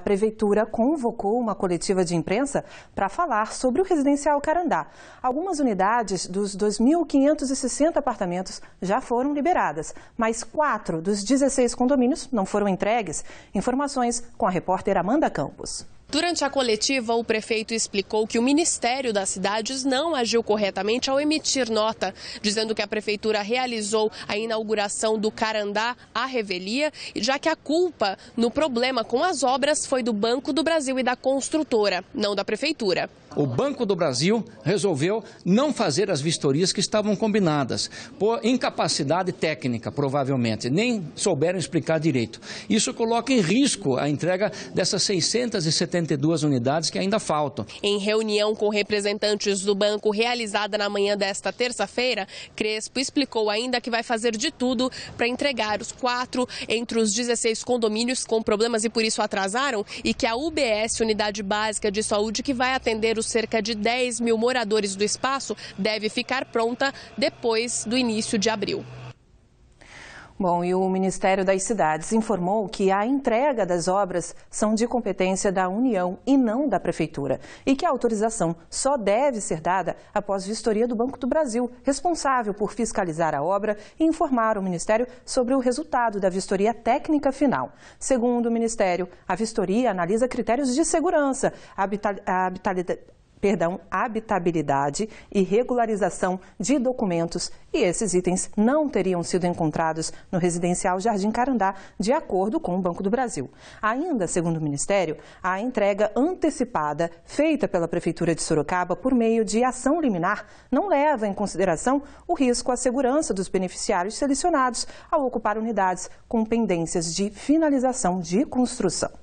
A Prefeitura convocou uma coletiva de imprensa para falar sobre o residencial Carandá. Algumas unidades dos 2.560 apartamentos já foram liberadas, mas quatro dos 16 condomínios não foram entregues. Informações com a repórter Amanda Campos. Durante a coletiva, o prefeito explicou que o Ministério das Cidades não agiu corretamente ao emitir nota, dizendo que a prefeitura realizou a inauguração do Carandá à revelia, já que a culpa no problema com as obras foi do Banco do Brasil e da construtora, não da prefeitura. O Banco do Brasil resolveu não fazer as vistorias que estavam combinadas, por incapacidade técnica, provavelmente, nem souberam explicar direito. Isso coloca em risco a entrega dessas 670 72 unidades que ainda faltam. Em reunião com representantes do banco realizada na manhã desta terça-feira, Crespo explicou ainda que vai fazer de tudo para entregar os quatro entre os 16 condomínios com problemas e por isso atrasaram e que a UBS, Unidade Básica de Saúde, que vai atender os cerca de 10 mil moradores do espaço, deve ficar pronta depois do início de abril. Bom, e o Ministério das Cidades informou que a entrega das obras são de competência da União e não da Prefeitura. E que a autorização só deve ser dada após vistoria do Banco do Brasil, responsável por fiscalizar a obra e informar o Ministério sobre o resultado da vistoria técnica final. Segundo o Ministério, a vistoria analisa critérios de segurança, habitabilidade perdão, habitabilidade e regularização de documentos e esses itens não teriam sido encontrados no residencial Jardim Carandá, de acordo com o Banco do Brasil. Ainda, segundo o Ministério, a entrega antecipada feita pela Prefeitura de Sorocaba por meio de ação liminar não leva em consideração o risco à segurança dos beneficiários selecionados ao ocupar unidades com pendências de finalização de construção.